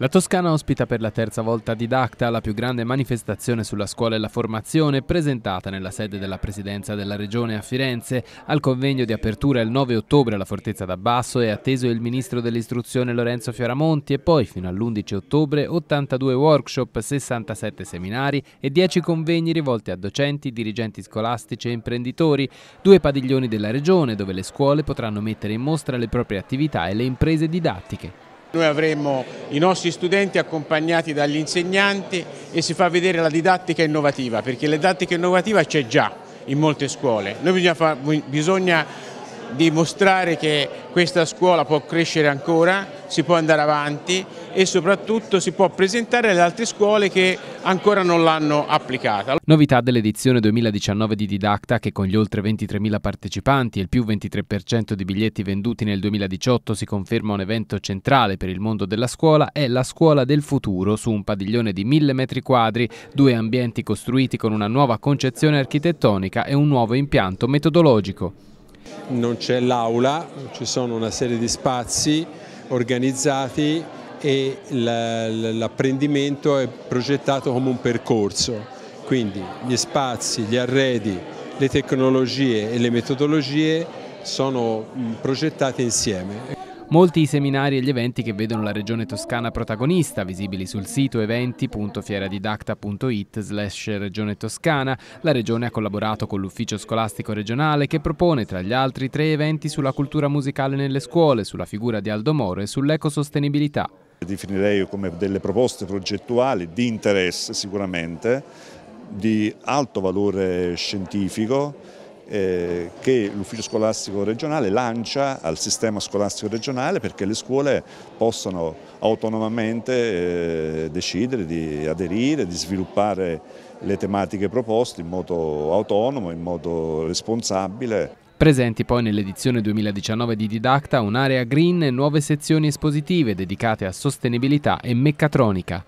La Toscana ospita per la terza volta Didacta, la più grande manifestazione sulla scuola e la formazione presentata nella sede della Presidenza della Regione a Firenze. Al convegno di apertura il 9 ottobre alla Fortezza d'Abbasso è atteso il Ministro dell'Istruzione Lorenzo Fioramonti e poi fino all'11 ottobre 82 workshop, 67 seminari e 10 convegni rivolti a docenti, dirigenti scolastici e imprenditori, due padiglioni della Regione dove le scuole potranno mettere in mostra le proprie attività e le imprese didattiche. Noi avremo i nostri studenti accompagnati dagli insegnanti e si fa vedere la didattica innovativa, perché la didattica innovativa c'è già in molte scuole. Noi bisogna, fa, bisogna dimostrare che questa scuola può crescere ancora si può andare avanti e soprattutto si può presentare alle altre scuole che ancora non l'hanno applicata. Novità dell'edizione 2019 di Didacta che con gli oltre 23.000 partecipanti e il più 23% di biglietti venduti nel 2018 si conferma un evento centrale per il mondo della scuola è la scuola del futuro su un padiglione di 1000 metri quadri, due ambienti costruiti con una nuova concezione architettonica e un nuovo impianto metodologico. Non c'è l'aula, ci sono una serie di spazi organizzati e l'apprendimento è progettato come un percorso, quindi gli spazi, gli arredi, le tecnologie e le metodologie sono mm, progettate insieme. Molti i seminari e gli eventi che vedono la regione toscana protagonista, visibili sul sito eventi.fieradidacta.it slash regione toscana. La regione ha collaborato con l'ufficio scolastico regionale che propone tra gli altri tre eventi sulla cultura musicale nelle scuole, sulla figura di Aldo Moro e sull'ecosostenibilità. Definirei come delle proposte progettuali di interesse sicuramente, di alto valore scientifico, eh, che l'ufficio scolastico regionale lancia al sistema scolastico regionale perché le scuole possano autonomamente eh, decidere di aderire, di sviluppare le tematiche proposte in modo autonomo, in modo responsabile. Presenti poi nell'edizione 2019 di Didacta un'area green e nuove sezioni espositive dedicate a sostenibilità e meccatronica.